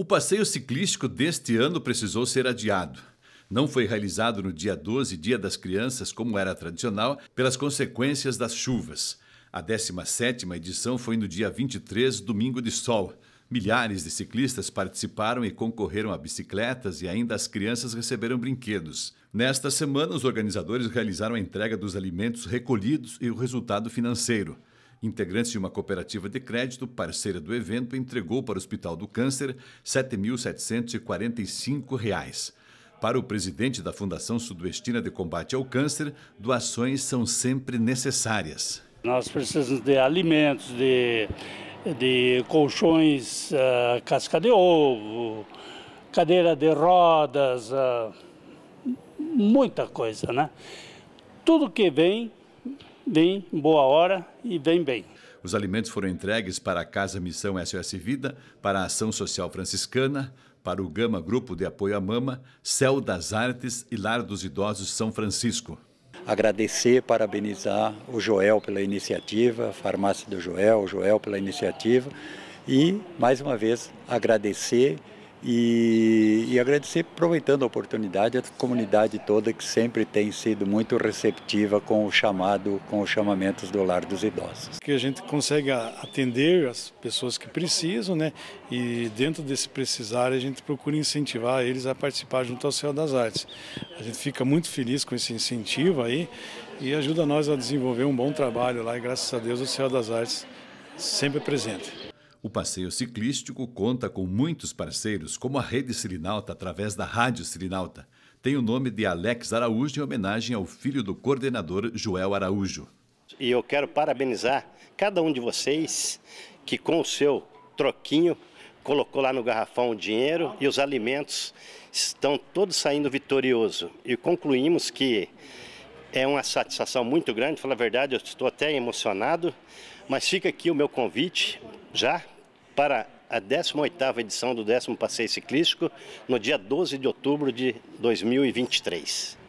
O passeio ciclístico deste ano precisou ser adiado. Não foi realizado no dia 12, Dia das Crianças, como era tradicional, pelas consequências das chuvas. A 17ª edição foi no dia 23, domingo de sol. Milhares de ciclistas participaram e concorreram a bicicletas e ainda as crianças receberam brinquedos. Nesta semana, os organizadores realizaram a entrega dos alimentos recolhidos e o resultado financeiro integrante de uma cooperativa de crédito, parceira do evento, entregou para o Hospital do Câncer R$ 7.745. Para o presidente da Fundação Sudoestina de Combate ao Câncer, doações são sempre necessárias. Nós precisamos de alimentos, de, de colchões, uh, casca de ovo, cadeira de rodas, uh, muita coisa, né? Tudo que vem vem boa hora e vem bem. Os alimentos foram entregues para a Casa Missão SOS Vida, para a Ação Social Franciscana, para o Gama Grupo de Apoio à Mama, Céu das Artes e Lar dos Idosos São Francisco. Agradecer, parabenizar o Joel pela iniciativa, a Farmácia do Joel, o Joel pela iniciativa e, mais uma vez, agradecer e, e, agradecer, aproveitando a oportunidade, a comunidade toda que sempre tem sido muito receptiva com o chamado, com os chamamentos do lar dos idosos. Que a gente consegue atender as pessoas que precisam, né? E dentro desse precisar, a gente procura incentivar eles a participar junto ao Céu das Artes. A gente fica muito feliz com esse incentivo aí e ajuda nós a desenvolver um bom trabalho lá. E graças a Deus, o Céu das Artes sempre presente. O passeio ciclístico conta com muitos parceiros, como a Rede Sirinalta através da Rádio Sirinalta. Tem o nome de Alex Araújo em homenagem ao filho do coordenador Joel Araújo. E eu quero parabenizar cada um de vocês que com o seu troquinho colocou lá no garrafão o dinheiro e os alimentos estão todos saindo vitorioso. E concluímos que é uma satisfação muito grande, falar a verdade, eu estou até emocionado, mas fica aqui o meu convite já para a 18ª edição do 10 Passeio Ciclístico no dia 12 de outubro de 2023.